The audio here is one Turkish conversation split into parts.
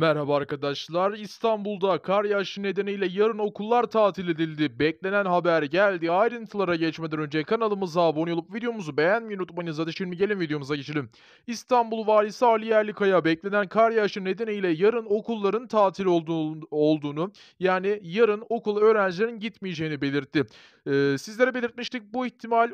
Merhaba arkadaşlar. İstanbul'da kar yağışı nedeniyle yarın okullar tatil edildi. Beklenen haber geldi. Ayrıntılara geçmeden önce kanalımıza abone olup videomuzu beğenmeyi unutmayınız. Hadi şimdi gelin videomuza geçelim. İstanbul Valisi Ali Yerlikaya beklenen kar yağışı nedeniyle yarın okulların tatil olduğunu yani yarın okul öğrencilerin gitmeyeceğini belirtti. Ee, sizlere belirtmiştik bu ihtimal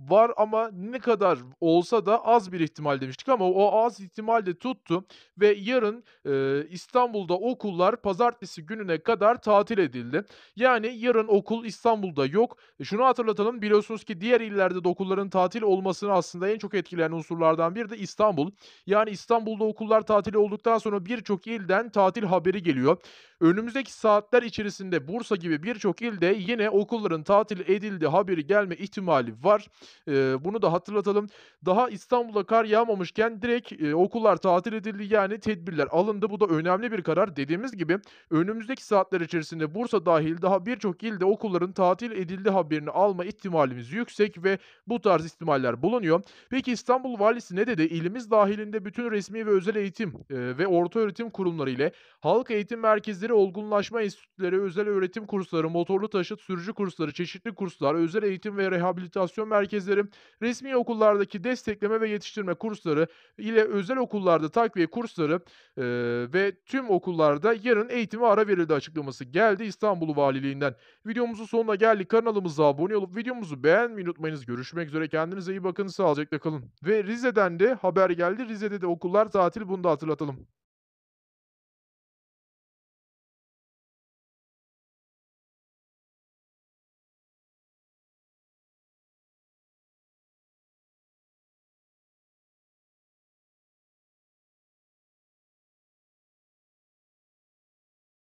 var ama ne kadar olsa da az bir ihtimal demiştik ama o az ihtimal de tuttu ve yarın e, İstanbul'da okullar pazartesi gününe kadar tatil edildi. Yani yarın okul İstanbul'da yok. E, şunu hatırlatalım biliyorsunuz ki diğer illerde de okulların tatil olmasını aslında en çok etkileyen unsurlardan biri de İstanbul. Yani İstanbul'da okullar tatil olduktan sonra birçok ilden tatil haberi geliyor. Önümüzdeki saatler içerisinde Bursa gibi birçok ilde yine okulların tatil edildi haberi gelme ihtimali var. E, bunu da hatırlatalım. Daha İstanbul'da kar yağmamışken direkt e, okullar tatil edildi yani tedbirler alındı. Bu da önemli bir karar. Dediğimiz gibi önümüzdeki saatler içerisinde Bursa dahil daha birçok ilde okulların tatil edildi haberini alma ihtimalimiz yüksek ve bu tarz ihtimaller bulunuyor. Peki İstanbul Valisi ne dedi? İlimiz dahilinde bütün resmi ve özel eğitim e, ve orta öğretim kurumları ile halk eğitim merkezleri, olgunlaşma enstitüleri, özel öğretim kursları, motorlu taşıt sürücü kursları, çeşitli kurslar, özel eğitim ve rehabilitasyon merkezleri merkezleri, resmi okullardaki destekleme ve yetiştirme kursları ile özel okullarda takviye kursları e, ve tüm okullarda yarın eğitime ara verildi açıklaması geldi İstanbul Valiliğinden. Videomuzun sonuna geldik. Kanalımıza abone olup videomuzu beğenmeyi unutmayınız. Görüşmek üzere. Kendinize iyi bakın. Sağlıcakla kalın. Ve Rize'den de haber geldi. Rize'de de okullar tatil. Bunu da hatırlatalım.